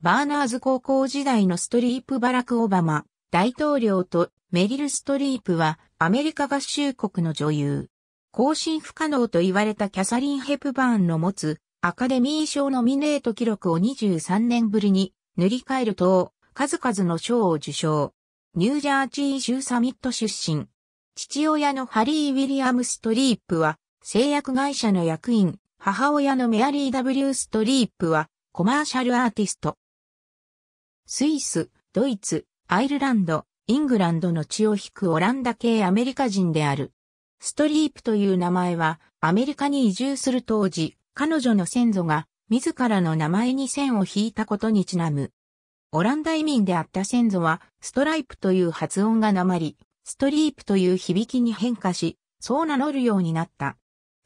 バーナーズ高校時代のストリープバラク・オバマ大統領とメリル・ストリープはアメリカ合衆国の女優。更新不可能と言われたキャサリン・ヘプバーンの持つアカデミー賞ノミネート記録を23年ぶりに塗り替えると数々の賞を受賞。ニュージャージー州サミット出身。父親のハリー・ウィリアム・ストリープは製薬会社の役員、母親のメアリー・ W・ ストリープはコマーシャルアーティスト。スイス、ドイツ、アイルランド、イングランドの血を引くオランダ系アメリカ人である。ストリープという名前はアメリカに移住する当時、彼女の先祖が自らの名前に線を引いたことにちなむ。オランダ移民であった先祖は、ストライプという発音がなまり、ストリープという響きに変化し、そう名乗るようになった。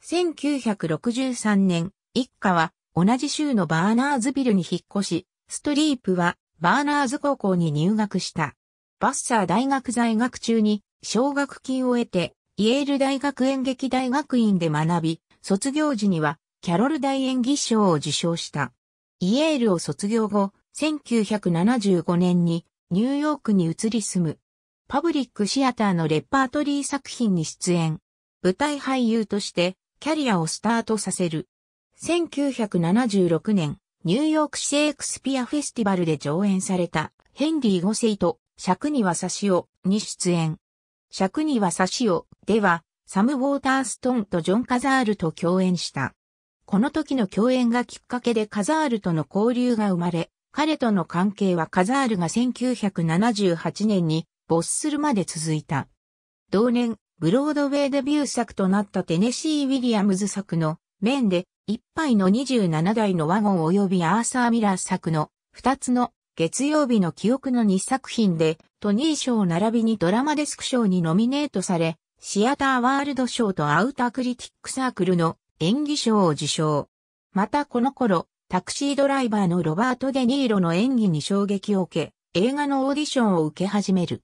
1963年、一家は同じ州のバーナーズビルに引っ越し、ストリープはバーナーズ高校に入学した。バッサー大学在学中に奨学金を得て、イェール大学演劇大学院で学び、卒業時にはキャロル大演技賞を受賞した。イェールを卒業後、1975年にニューヨークに移り住む。パブリックシアターのレパートリー作品に出演。舞台俳優としてキャリアをスタートさせる。1976年、ニューヨークシェイクスピアフェスティバルで上演されたヘンリー5世と尺には差しをに出演。尺には差しをではサム・ウォーターストーンとジョン・カザールと共演した。この時の共演がきっかけでカザールとの交流が生まれ、彼との関係はカザールが1978年に没するまで続いた。同年、ブロードウェイデビュー作となったテネシー・ウィリアムズ作の面で一杯の27台のワゴン及びアーサー・ミラー作の二つの月曜日の記憶の2作品でトニー賞並びにドラマデスク賞にノミネートされ、シアターワールド賞とアウタークリティックサークルの演技賞を受賞。またこの頃、タクシードライバーのロバート・デ・ニーロの演技に衝撃を受け、映画のオーディションを受け始める。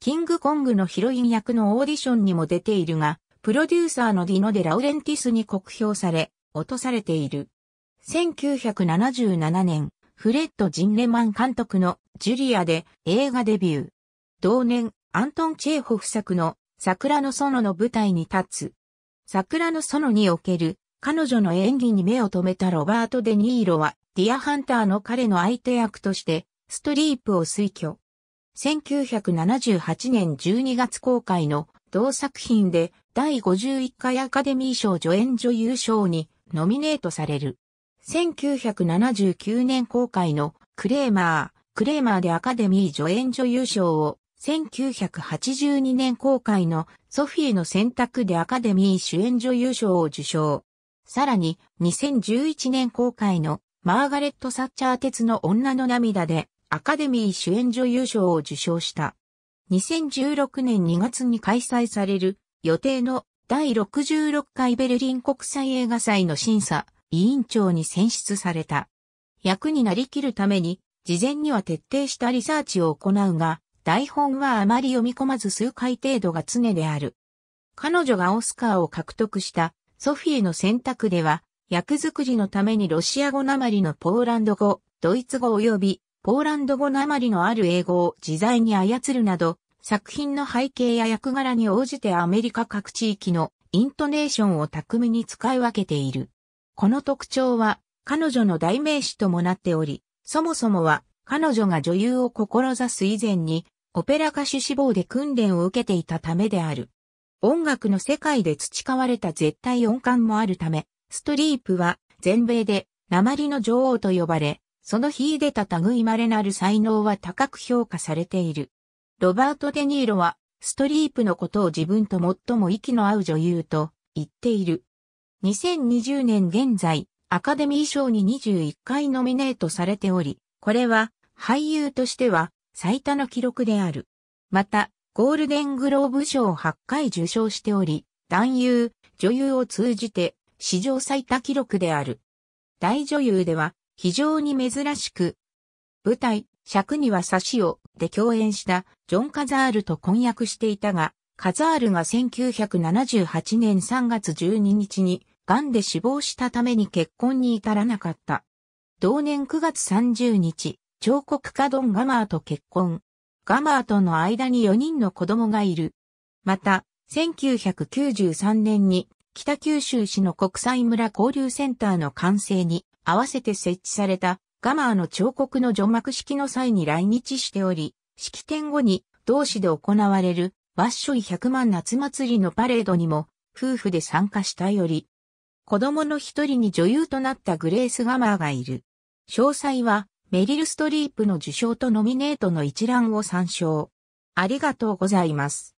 キングコングのヒロイン役のオーディションにも出ているが、プロデューサーのディノ・デ・ラウレンティスに酷評され、落とされている。1977年、フレッド・ジンレマン監督のジュリアで映画デビュー。同年、アントン・チェーホフ作の桜の園の舞台に立つ。桜の園における彼女の演技に目を留めたロバート・デ・ニーロは、ディア・ハンターの彼の相手役として、ストリープを推挙。1978年12月公開の同作品で第51回アカデミー賞助演女優賞にノミネートされる。1979年公開のクレーマー、クレーマーでアカデミー助演女優賞を、1982年公開のソフィーの選択でアカデミー主演女優賞を受賞。さらに、2011年公開のマーガレット・サッチャー鉄の女の涙でアカデミー主演女優賞を受賞した。2016年2月に開催される予定の第66回ベルリン国際映画祭の審査委員長に選出された。役になりきるために事前には徹底したリサーチを行うが、台本はあまり読み込まず数回程度が常である。彼女がオスカーを獲得したソフィーの選択では、役作りのためにロシア語なまりのポーランド語、ドイツ語及びポーランド語なまりのある英語を自在に操るなど、作品の背景や役柄に応じてアメリカ各地域のイントネーションを巧みに使い分けている。この特徴は彼女の代名詞ともなっており、そもそもは彼女が女優を志す以前にオペラ歌手志望で訓練を受けていたためである。音楽の世界で培われた絶対音感もあるため、ストリープは全米で鉛の女王と呼ばれ、その秀でた類まれなる才能は高く評価されている。ロバート・デ・ニーロは、ストリープのことを自分と最も息の合う女優と言っている。2020年現在、アカデミー賞に21回ノミネートされており、これは俳優としては最多の記録である。また、ゴールデングローブ賞を8回受賞しており、男優、女優を通じて史上最多記録である。大女優では非常に珍しく、舞台、尺には差しをで共演したジョン・カザールと婚約していたが、カザールが1978年3月12日に癌で死亡したために結婚に至らなかった。同年9月30日、彫刻家ドン・ガマーと結婚。ガマーとの間に4人の子供がいる。また、1993年に北九州市の国際村交流センターの完成に合わせて設置されたガマーの彫刻の除幕式の際に来日しており、式典後に同市で行われるワッショイ100万夏祭りのパレードにも夫婦で参加したより、子供の一人に女優となったグレース・ガマーがいる。詳細はメリル・ストリープの受賞とノミネートの一覧を参照。ありがとうございます。